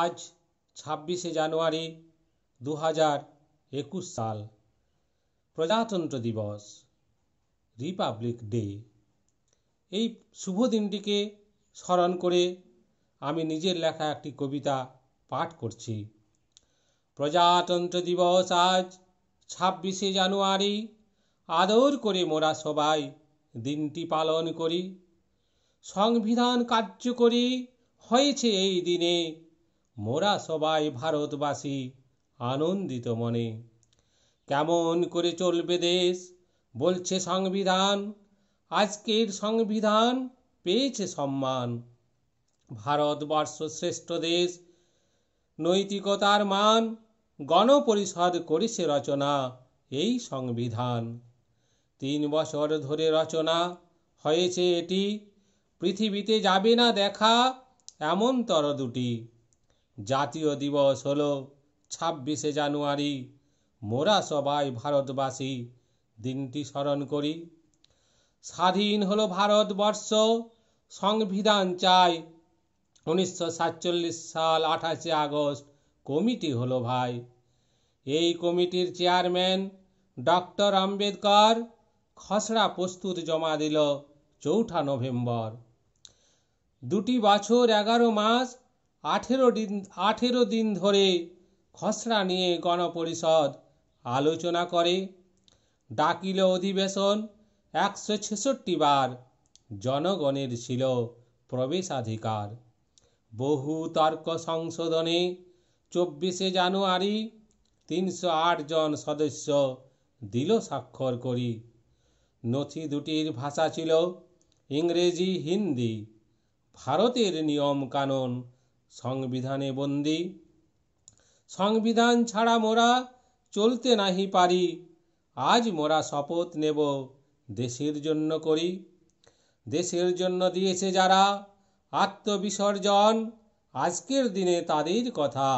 আজ ছাব্বিশে জানুয়ারি দু হাজার একুশ সাল প্রজাতন্ত্র দিবস রিপাবলিক ডে এই শুভ দিনটিকে স্মরণ করে আমি নিজের লেখা একটি কবিতা পাঠ করছি প্রজাতন্ত্র দিবস আজ ছাব্বিশে জানুয়ারি আদর করে মোরা সবাই দিনটি পালন করি সংবিধান কার্যকরী হয়েছে এই দিনে মোরা সবাই ভারতবাসী আনন্দিত মনে কেমন করে চলবে দেশ বলছে সংবিধান আজকের সংবিধান পেয়েছে সম্মান ভারতবর্ষ শ্রেষ্ঠ দেশ নৈতিকতার মান গণপরিষদ করেছে রচনা এই সংবিধান তিন বছর ধরে রচনা হয়েছে এটি পৃথিবীতে যাবে না দেখা এমনতর দুটি জাতীয় দিবস হলো ছাব্বিশে জানুয়ারি মোরা সবাই ভারতবাসী দিনটি স্মরণ করি স্বাধীন হলো ভারতবর্ষ সংবিধান চাই উনিশশো সাতচল্লিশ সাল আঠাশে আগস্ট কমিটি হলো ভাই এই কমিটির চেয়ারম্যান ডক্টর আম্বেদকর খসড়া প্রস্তুত জমা দিল চৌঠা নভেম্বর দুটি বছর এগারো মাস আঠেরো দিন আঠেরো দিন ধরে খসড়া নিয়ে গণপরিষদ আলোচনা করে ডাকিল অধিবেশন একশো ছেষট্টি বার জনগণের ছিল প্রবেশাধিকার বহু তর্ক সংশোধনে চব্বিশে জানুয়ারি তিনশো জন সদস্য দিল স্বাক্ষর করি নথি দুটির ভাষা ছিল ইংরেজি হিন্দি ভারতের নিয়ম কানুন সংবিধানে বন্দি সংবিধান ছাড়া মোরা চলতে নাহি পারি আজ মোরা শপথ নেব দেশের জন্য করি দেশের জন্য দিয়েছে যারা আত্মবিসর্জন আজকের দিনে তাদের কথা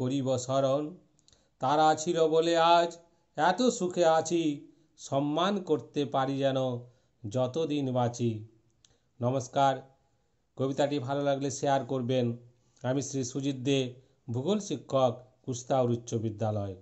করিব স্মরণ তারা ছিল বলে আজ এত সুখে আছি সম্মান করতে পারি যেন যতদিন বাঁচি নমস্কার কবিতাটি ভালো লাগলে শেয়ার করবেন আমি শ্রী সুজিত দে ভূগোল শিক্ষক কুস্তাউর উচ্চ বিদ্যালয়